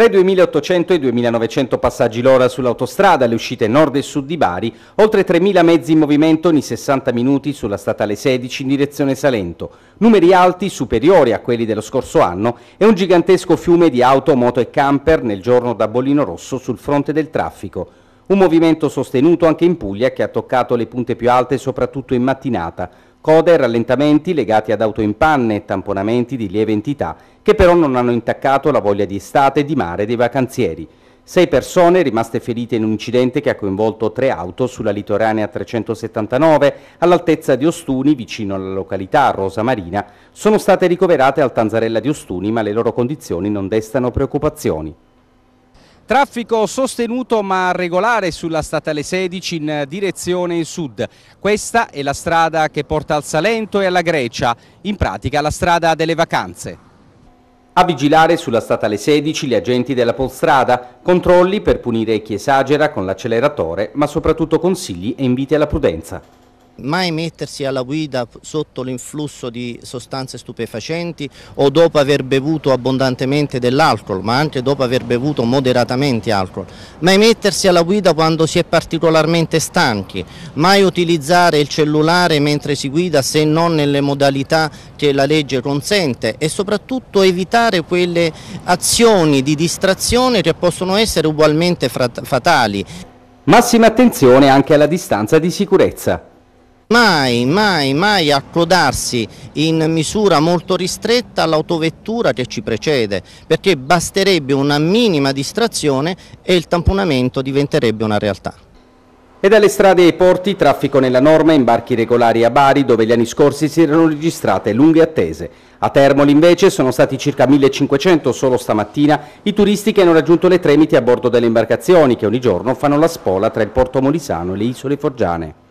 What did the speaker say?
Tra i 2.800 e i 2.900 passaggi l'ora sull'autostrada, le uscite nord e sud di Bari, oltre 3.000 mezzi in movimento ogni 60 minuti sulla statale 16 in direzione Salento, numeri alti superiori a quelli dello scorso anno e un gigantesco fiume di auto, moto e camper nel giorno da bollino rosso sul fronte del traffico. Un movimento sostenuto anche in Puglia che ha toccato le punte più alte soprattutto in mattinata. Code e rallentamenti legati ad auto in panne e tamponamenti di lieve entità che però non hanno intaccato la voglia di estate e di mare dei vacanzieri. Sei persone rimaste ferite in un incidente che ha coinvolto tre auto sulla litoranea 379 all'altezza di Ostuni vicino alla località Rosa Marina sono state ricoverate al Tanzarella di Ostuni ma le loro condizioni non destano preoccupazioni. Traffico sostenuto ma regolare sulla statale 16 in direzione sud. Questa è la strada che porta al Salento e alla Grecia, in pratica la strada delle vacanze. A vigilare sulla statale 16 gli agenti della Polstrada, controlli per punire chi esagera con l'acceleratore, ma soprattutto consigli e inviti alla prudenza mai mettersi alla guida sotto l'influsso di sostanze stupefacenti o dopo aver bevuto abbondantemente dell'alcol, ma anche dopo aver bevuto moderatamente alcol, mai mettersi alla guida quando si è particolarmente stanchi, mai utilizzare il cellulare mentre si guida se non nelle modalità che la legge consente e soprattutto evitare quelle azioni di distrazione che possono essere ugualmente fatali. Massima attenzione anche alla distanza di sicurezza. Mai, mai, mai accodarsi in misura molto ristretta all'autovettura che ci precede, perché basterebbe una minima distrazione e il tamponamento diventerebbe una realtà. E dalle strade ai porti, traffico nella norma, imbarchi regolari a Bari, dove gli anni scorsi si erano registrate lunghe attese. A Termoli invece sono stati circa 1500 solo stamattina i turisti che hanno raggiunto le tremiti a bordo delle imbarcazioni che ogni giorno fanno la spola tra il porto molisano e le isole foggiane.